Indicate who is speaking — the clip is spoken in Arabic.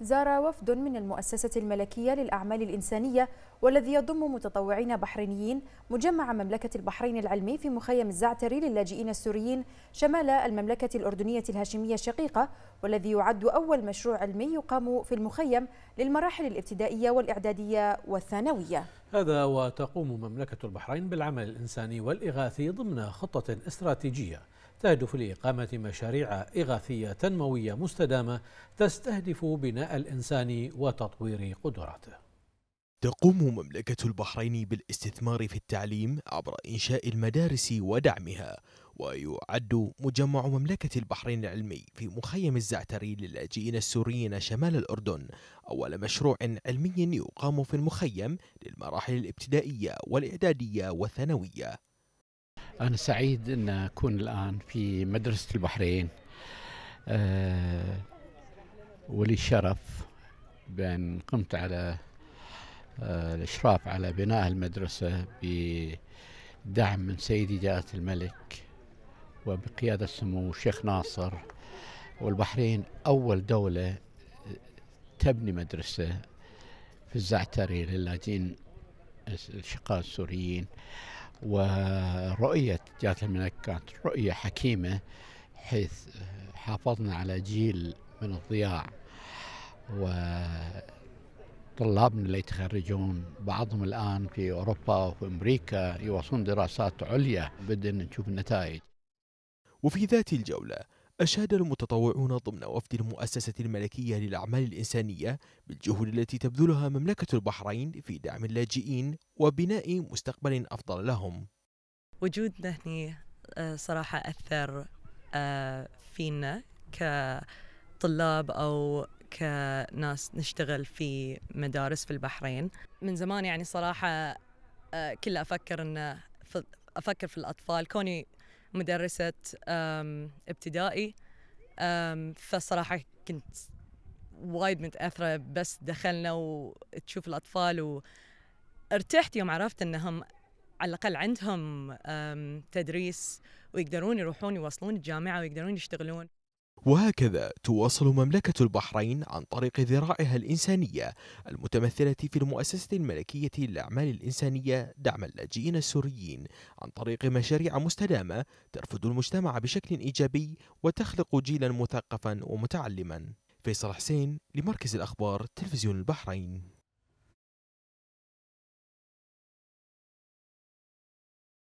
Speaker 1: زار وفد من المؤسسة الملكية للأعمال الإنسانية والذي يضم متطوعين بحرينيين مجمع مملكة البحرين العلمي في مخيم الزعتري للاجئين السوريين شمال المملكة الأردنية الهاشمية الشقيقة والذي يعد أول مشروع علمي يقام في المخيم للمراحل الابتدائية والإعدادية والثانوية
Speaker 2: هذا وتقوم مملكة البحرين بالعمل الإنساني والإغاثي ضمن خطة استراتيجية تهدف لإقامة مشاريع إغاثية تنموية مستدامة تستهدف بناء
Speaker 1: الإنسان وتطوير قدراته تقوم مملكة البحرين بالاستثمار في التعليم عبر إنشاء المدارس ودعمها ويعد مجمع مملكة البحرين العلمي في مخيم الزعتري للاجئين السوريين شمال الأردن أول مشروع علمي يقام في المخيم للمراحل الابتدائية والإعدادية والثانوية
Speaker 2: أنا سعيد أن أكون الآن في مدرسة البحرين أه ولي شرف بأن قمت على الإشراف على بناء المدرسة بدعم من سيدي جلالة الملك وبقيادة سمو الشيخ ناصر والبحرين أول دولة تبني مدرسة في الزعتري للاجئين الشقاء السوريين ورؤية جلالة الملك كانت رؤية حكيمة حيث حافظنا على جيل من الضياع و طلابنا اللي يتخرجون بعضهم الآن في أوروبا
Speaker 1: وفي أمريكا يواصلون دراسات عليا بدنا نشوف النتائج وفي ذات الجولة أشاد المتطوعون ضمن وفد المؤسسة الملكية للأعمال الإنسانية بالجهود التي تبذلها مملكة البحرين في دعم اللاجئين وبناء مستقبل أفضل لهم
Speaker 3: وجودنا هنا آه، صراحة أثر آه، فينا كطلاب أو كناس نشتغل في مدارس في البحرين من زمان يعني صراحة آه، كله أفكر أنه أفكر في الأطفال كوني مدرسة ابتدائي فصراحة كنت وايد متأثرة بس دخلنا وتشوف الأطفال وارتحت يوم عرفت أنهم على الأقل عندهم تدريس ويقدرون يروحون يوصلون الجامعة ويقدرون يشتغلون
Speaker 1: وهكذا تواصل مملكة البحرين عن طريق ذراعها الإنسانية المتمثلة في المؤسسة الملكية للأعمال الإنسانية دعم اللاجئين السوريين عن طريق مشاريع مستدامة ترفد المجتمع بشكل إيجابي وتخلق جيلا مثقفا ومتعلما فيصل حسين لمركز الأخبار تلفزيون البحرين